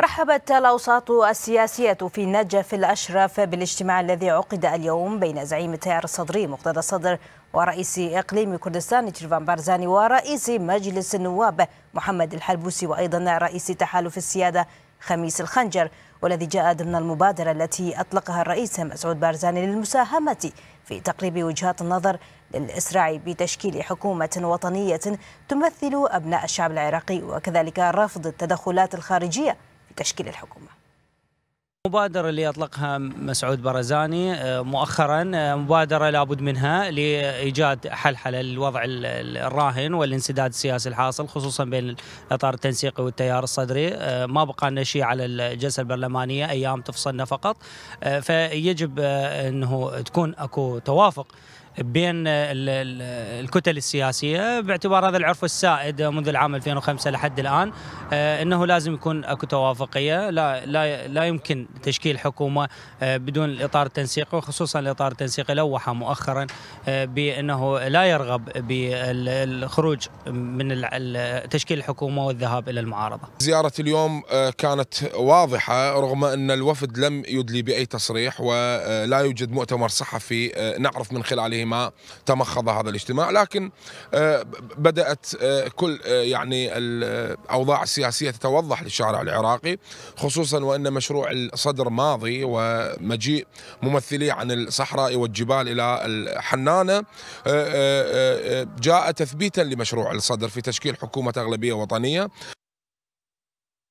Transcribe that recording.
رحبت الأوساط السياسية في نجف الأشرف بالاجتماع الذي عقد اليوم بين زعيم التيار الصدري مقتدى الصدر ورئيس إقليم كردستان تشيرفان بارزاني ورئيس مجلس النواب محمد الحلبوسي وأيضا رئيس تحالف السيادة خميس الخنجر والذي جاء ضمن المبادرة التي أطلقها الرئيس مسعود بارزاني للمساهمة في تقريب وجهات النظر للإسراع بتشكيل حكومة وطنية تمثل أبناء الشعب العراقي وكذلك رفض التدخلات الخارجية تشكيل الحكومه. مبادرة اللي أطلقها مسعود برزاني آه، مؤخرا آه، مبادرة لابد منها لإيجاد حل حل الوضع الراهن والانسداد السياسي الحاصل خصوصا بين الإطار التنسيقي والتيار الصدري آه، ما بقى لنا شيء على الجلسة البرلمانية أيام تفصلنا فقط فيجب أنه تكون أكو توافق بين الكتل السياسيه باعتبار هذا العرف السائد منذ العام 2005 لحد الان آه، انه لازم يكون اكو توافقيه لا لا لا يمكن تشكيل حكومه آه، بدون الاطار التنسيقي وخصوصا الاطار التنسيقي لوح مؤخرا آه، بانه لا يرغب بالخروج من تشكيل الحكومه والذهاب الى المعارضه. زياره اليوم كانت واضحه رغم ان الوفد لم يدلي باي تصريح ولا يوجد مؤتمر صحفي نعرف من خلاله ما تمخض هذا الاجتماع لكن آه، بدأت آه، كل آه، يعني الأوضاع السياسية تتوضح للشارع العراقي خصوصا وأن مشروع الصدر ماضي ومجيء ممثلي عن الصحراء والجبال إلى الحنانة جاء تثبيتا لمشروع الصدر في تشكيل حكومة أغلبية وطنية